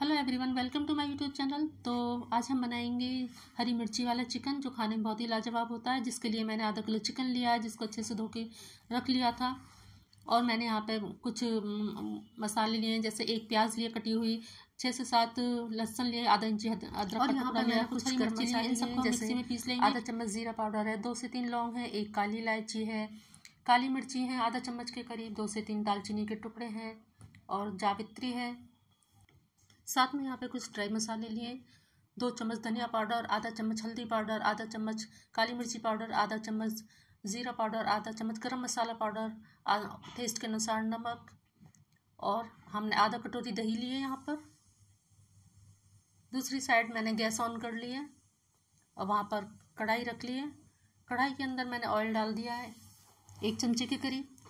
hello everyone welcome to my YouTube channel तो आज हम बनाएंगे हरी मिर्ची वाला चिकन जो खाने में बहुत ही लाजवाब होता है जिसके लिए मैंने आधा किलो चिकन लिया है जिसको अच्छे से धो के रख लिया था और मैंने यहाँ पे कुछ मसाले लिए हैं जैसे एक प्याज लिए कटी हुई छः से सात लहसन लिए आधा इंची अदरक और यहाँ पर मैंने कुछ हरी मिर्ची लिए इन सबको मिक्सी में पीस लेंगे आधा चम्मच जीरा पाउडर है दो से तीन लौंग है एक काली इलायची है काली मिर्ची है आधा चम्मच के करीब दो से तीन दालचीनी के टुकड़े हैं और जावित्री है साथ में यहाँ पे कुछ ड्राई मसाले लिए दो चम्मच धनिया पाउडर आधा चम्मच हल्दी पाउडर आधा चम्मच काली मिर्ची पाउडर आधा चम्मच ज़ीरा पाउडर आधा चम्मच गरम मसाला पाउडर टेस्ट के अनुसार नमक और हमने आधा कटोरी दही ली है यहाँ पर दूसरी साइड मैंने गैस ऑन कर ली है और वहाँ पर कढ़ाई रख ली है कढ़ाई के अंदर मैंने ऑयल डाल दिया है एक चमचे के करीब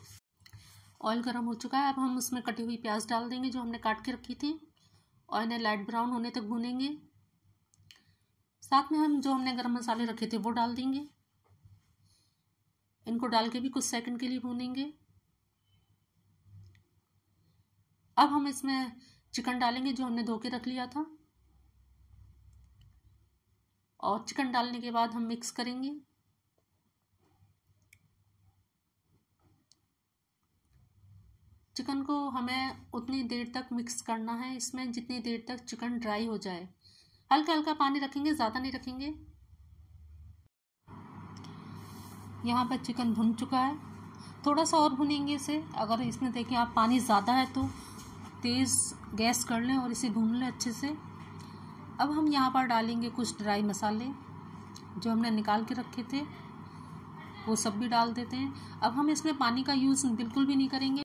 ऑयल गर्म हो चुका है अब हम उसमें कटी हुई प्याज डाल देंगे जो हमने काट के रखी थी और इन्हें लाइट ब्राउन होने तक भूनेंगे साथ में हम जो हमने गरम मसाले रखे थे वो डाल देंगे इनको डाल के भी कुछ सेकंड के लिए भूनेंगे अब हम इसमें चिकन डालेंगे जो हमने धो के रख लिया था और चिकन डालने के बाद हम मिक्स करेंगे चिकन को हमें उतनी देर तक मिक्स करना है इसमें जितनी देर तक चिकन ड्राई हो जाए हल्का हल्का पानी रखेंगे ज़्यादा नहीं रखेंगे यहाँ पर चिकन भुन चुका है थोड़ा सा और भुनेंगे इसे अगर इसमें देखें आप पानी ज़्यादा है तो तेज़ गैस कर लें और इसे भून लें अच्छे से अब हम यहाँ पर डालेंगे कुछ ड्राई मसाले जो हमने निकाल के रखे थे वो सब भी डाल देते हैं अब हम इसमें पानी का यूज़ बिल्कुल भी नहीं करेंगे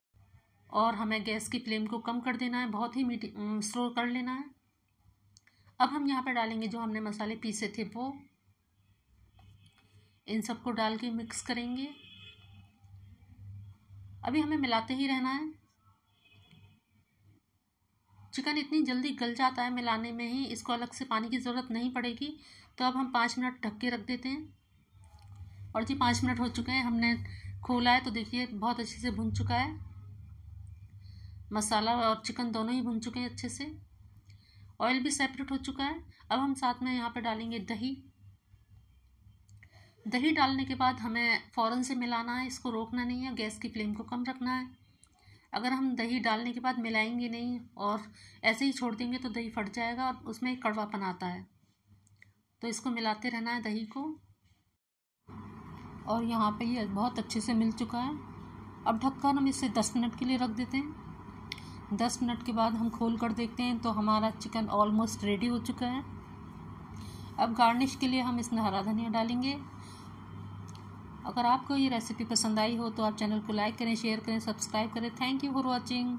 और हमें गैस की फ्लेम को कम कर देना है बहुत ही मीठी स्लो कर लेना है अब हम यहाँ पर डालेंगे जो हमने मसाले पीसे थे वो इन सबको डाल के मिक्स करेंगे अभी हमें मिलाते ही रहना है चिकन इतनी जल्दी गल जाता है मिलाने में ही इसको अलग से पानी की ज़रूरत नहीं पड़ेगी तो अब हम पाँच मिनट ढक के रख देते हैं और जी पाँच मिनट हो चुके हैं हमने खोला है तो देखिए बहुत अच्छे से भुन चुका है मसाला और चिकन दोनों ही भुन चुके हैं अच्छे से ऑयल भी सेपरेट हो चुका है अब हम साथ में यहाँ पर डालेंगे दही दही डालने के बाद हमें फ़ौरन से मिलाना है इसको रोकना नहीं है गैस की फ्लेम को कम रखना है अगर हम दही डालने के बाद मिलाएंगे नहीं और ऐसे ही छोड़ देंगे तो दही फट जाएगा और उसमें कड़वापन आता है तो इसको मिलाते रहना है दही को और यहाँ पे ये बहुत अच्छे से मिल चुका है अब ढककर हम इसे दस मिनट के लिए रख देते हैं दस मिनट के बाद हम खोल कर देखते हैं तो हमारा चिकन ऑलमोस्ट रेडी हो चुका है अब गार्निश के लिए हम इसमें हरा धनिया डालेंगे अगर आपको ये रेसिपी पसंद आई हो तो आप चैनल को लाइक करें शेयर करें सब्सक्राइब करें थैंक यू फॉर वॉचिंग